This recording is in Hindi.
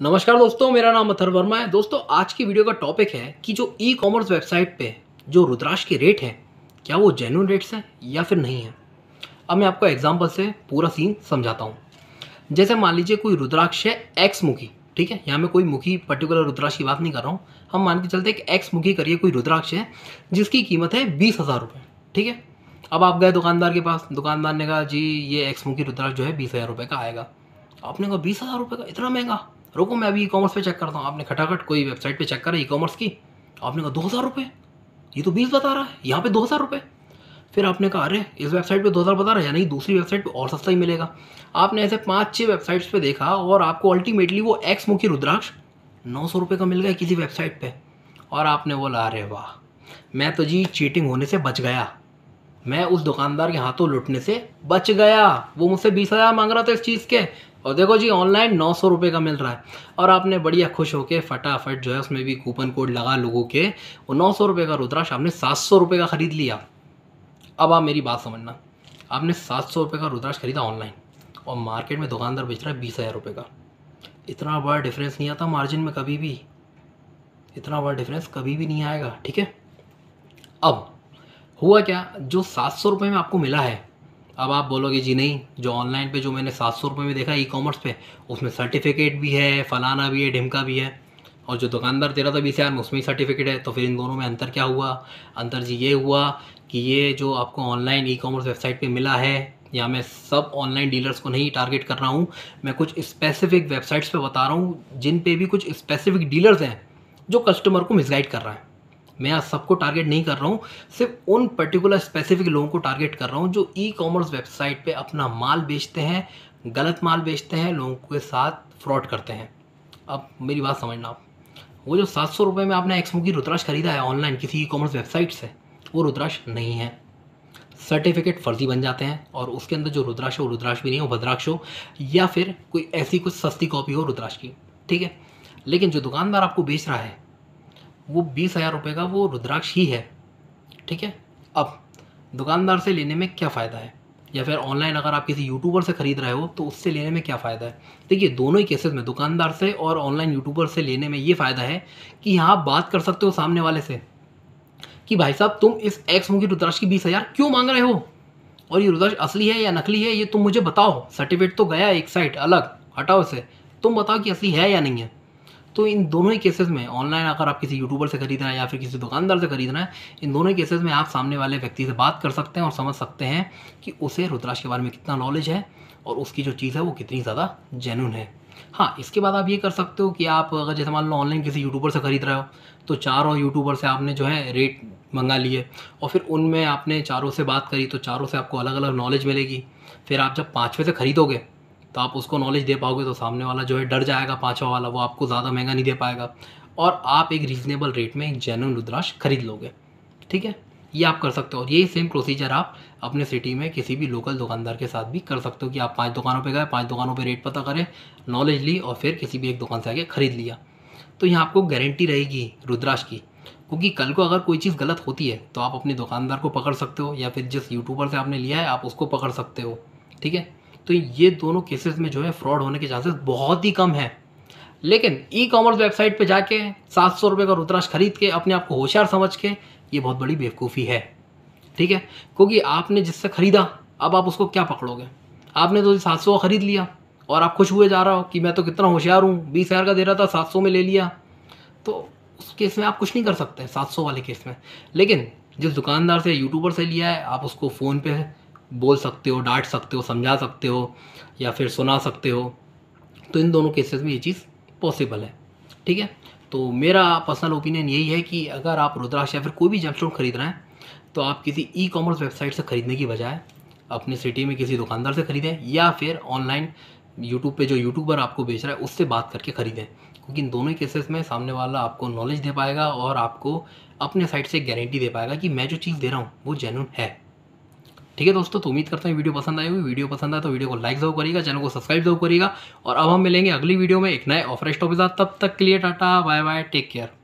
नमस्कार दोस्तों मेरा नाम अथर वर्मा है दोस्तों आज की वीडियो का टॉपिक है कि जो ई कॉमर्स वेबसाइट पे जो रुद्राक्ष के रेट हैं क्या वो जेन्यून रेट्स हैं या फिर नहीं है अब मैं आपको एग्जाम्पल से पूरा सीन समझाता हूँ जैसे मान लीजिए कोई रुद्राक्ष है एक्स मुखी ठीक है यहाँ मैं कोई मुखी पर्टिकुलर रुद्राक्ष की बात नहीं कर रहा हूँ हम मान के चलते एक एक्स मुखी करिए कोई रुद्राक्ष है जिसकी कीमत है बीस हज़ार रुपये ठीक है अब आप गए दुकानदार के पास दुकानदार ने कहा जी ये एक्स मुखी रुद्राक्ष जो है बीस हज़ार रुपये का आएगा आपने कहा बीस हज़ार रुपये का इतना महंगा रुको मैं अभी ई कॉमर्स पे चेक करता हूँ आपने खटाखट कोई वेबसाइट पे चेक करा ई कॉमर्स की आपने कहा दो हज़ार रुपये ये तो बीस बता रहा है यहाँ पे दो हज़ार रुपये फिर आपने कहा अरे इस वेबसाइट पे दो हज़ार बता रहा है यानी दूसरी वेबसाइट पे और सस्ता ही मिलेगा आपने ऐसे पाँच छः वेबसाइट्स पे देखा और आपको अल्टीमेटली वो एक्स मुखी रुद्राक्ष नौ सौ रुपये का मिल गया किसी वेबसाइट पर और आपने बोला अरे वाह मैं तो जी चीटिंग होने से बच गया मैं उस दुकानदार के हाथों लुटने से बच गया वो मुझसे बीस हज़ार मांग रहा था इस चीज़ के और देखो जी ऑनलाइन नौ सौ रुपये का मिल रहा है और आपने बढ़िया खुश होकर फटाफट जो है उसमें भी कूपन कोड लगा लोगों के और नौ सौ रुपये का रुद्राक्ष आपने सात सौ रुपये का ख़रीद लिया अब आप मेरी बात समझना आपने सात सौ रुपये का रुद्राक्ष खरीदा ऑनलाइन और मार्केट में दुकानदार बेच रहा है बीस हज़ार रुपये का इतना बड़ा डिफरेंस नहीं आता मार्जिन में कभी भी इतना बड़ा डिफरेंस कभी भी नहीं आएगा ठीक है अब हुआ क्या जो सात सौ रुपये में आपको मिला है अब आप बोलोगे जी नहीं जो ऑनलाइन पे जो मैंने सात सौ रुपये में देखा ई कॉमर्स पे उसमें सर्टिफिकेट भी है फलाना भी है ढिमका भी है और जो दुकानदार तेरह तो सौ बीस हज़ार में उसमें ही सर्टिफिकेट है तो फिर इन दोनों में अंतर क्या हुआ अंतर जी ये हुआ कि ये जो आपको ऑनलाइन ई कॉमर्स वेबसाइट पर मिला है या मैं सब ऑनलाइन डीलर्स को नहीं टारगेट कर रहा हूँ मैं कुछ स्पेसिफिक वेबसाइट्स पर बता रहा हूँ जिन पर भी कुछ स्पेसिफिक डीलर्स हैं जो कस्टमर को मिसगाइड कर रहा है मैं सबको टारगेट नहीं कर रहा हूँ सिर्फ उन पर्टिकुलर स्पेसिफिक लोगों को टारगेट कर रहा हूँ जो ई कॉमर्स वेबसाइट पे अपना माल बेचते हैं गलत माल बेचते हैं लोगों के साथ फ्रॉड करते हैं अब मेरी बात समझना आप वो जो सात सौ रुपये में आपने एक्समो की रुद्राश खरीदा है ऑनलाइन किसी ई कॉमर्स वेबसाइट से वो रुद्राश नहीं है सर्टिफिकेट फर्जी बन जाते हैं और उसके अंदर जो रुद्राश हो रुद्राश भी नहीं हो भद्राक्ष हो या फिर कोई ऐसी कुछ सस्ती कॉपी हो रुद्राश की ठीक है लेकिन जो दुकानदार आपको बेच रहा है वो बीस हज़ार रुपये का वो रुद्राक्ष ही है ठीक है अब दुकानदार से लेने में क्या फ़ायदा है या फिर ऑनलाइन अगर आप किसी यूट्यूबर से ख़रीद रहे हो तो उससे लेने में क्या फ़ायदा है देखिए दोनों ही केसेस में दुकानदार से और ऑनलाइन यूट्यूबर से लेने में ये फ़ायदा है कि यहाँ आप बात कर सकते हो सामने वाले से कि भाई साहब तुम इस एक्स मुखी रुद्राक्ष की बीस हज़ार क्यों मांग रहे हो और ये रुद्राक्ष असली है या नकली है ये तुम मुझे बताओ सर्टिफिकेट तो गया एक साइड अलग हटाओ इसे तुम बताओ कि असली है या नहीं है तो इन दोनों ही केसेस में ऑनलाइन अगर आप किसी यूट्यूबर से खरीदना है या फिर किसी दुकानदार से खरीदना है इन दोनों केसेस में आप सामने वाले व्यक्ति से बात कर सकते हैं और समझ सकते हैं कि उसे रुद्राक्ष के बारे में कितना नॉलेज है और उसकी जो चीज़ है वो कितनी ज़्यादा जेनुन है हाँ इसके बाद आप ये कर सकते हो कि आप अगर जैसे मान लो ऑनलाइन किसी यूट्यूबर से ख़रीद रहे हो तो चारों यूट्यूबर से आपने जो है रेट मंगा लिए और फिर उनमें आपने चारों से बात करी तो चारों से आपको अलग अलग नॉलेज मिलेगी फिर आप जब पाँचवें से ख़रीदोगे तो आप उसको नॉलेज दे पाओगे तो सामने वाला जो है डर जाएगा पाँचवा वाला वो आपको ज़्यादा महंगा नहीं दे पाएगा और आप एक रीज़नेबल रेट में एक जेनुअन रुद्राक्ष खरीद लोगे ठीक है ये आप कर सकते हो और यही सेम प्रोसीजर आप अपने सिटी में किसी भी लोकल दुकानदार के साथ भी कर सकते हो कि आप पांच दुकानों पे गए पांच दुकानों पे रेट पता करें नॉलेज ली और फिर किसी भी एक दुकान से आके ख़रीद लिया तो यहाँ आपको गारंटी रहेगी रुद्राक्ष की क्योंकि कल को अगर कोई चीज़ गलत होती है तो आप अपने दुकानदार को पकड़ सकते हो या फिर जिस यूट्यूबर से आपने लिया है आप उसको पकड़ सकते हो ठीक है तो ये दोनों केसेस में जो है फ्रॉड होने के चांसेस बहुत ही कम है लेकिन ई कॉमर्स वेबसाइट पे जाके सात सौ रुपये का रुद्राक्ष खरीद के अपने आप को होशियार समझ के ये बहुत बड़ी बेवकूफ़ी है ठीक है क्योंकि आपने जिससे ख़रीदा अब आप उसको क्या पकड़ोगे आपने तो सात सौ ख़रीद लिया और आप खुश हुए जा रहा हो कि मैं तो कितना होशियार हूँ बीस हज़ार का दे रहा था सात सौ में ले लिया तो उस केस में आप कुछ नहीं कर सकते सात सौ वाले केस में लेकिन जिस दुकानदार से यूट्यूबर से लिया है आप उसको फ़ोन पे बोल सकते हो डांट सकते हो समझा सकते हो या फिर सुना सकते हो तो इन दोनों केसेस में ये चीज़ पॉसिबल है ठीक है तो मेरा पर्सनल ओपिनियन यही है कि अगर आप रुद्राक्ष या फिर कोई भी जेमस्टोन खरीद रहे हैं तो आप किसी ई कॉमर्स वेबसाइट से ख़रीदने की बजाय अपने सिटी में किसी दुकानदार से ख़रीदें या फिर ऑनलाइन यूट्यूब पे जो यूट्यूबर आपको बेच रहा है उससे बात करके ख़रीदें क्योंकि इन दोनों केसेस में सामने वाला आपको नॉलेज दे पाएगा और आपको अपने साइड से गारंटी दे पाएगा कि मैं जो चीज़ दे रहा हूँ वो जेनुन है ठीक है दोस्तों तो उम्मीद करता हूँ वीडियो पसंद आएगी वीडियो पसंद आए तो वीडियो को लाइक जरूर करेगा चैनल को सब्सक्राइब जरूर करेगा और अब हम मिलेंगे अगली वीडियो में एक नए ऑफरेस्ट ऑफिसर तब तक clear tata bye bye take care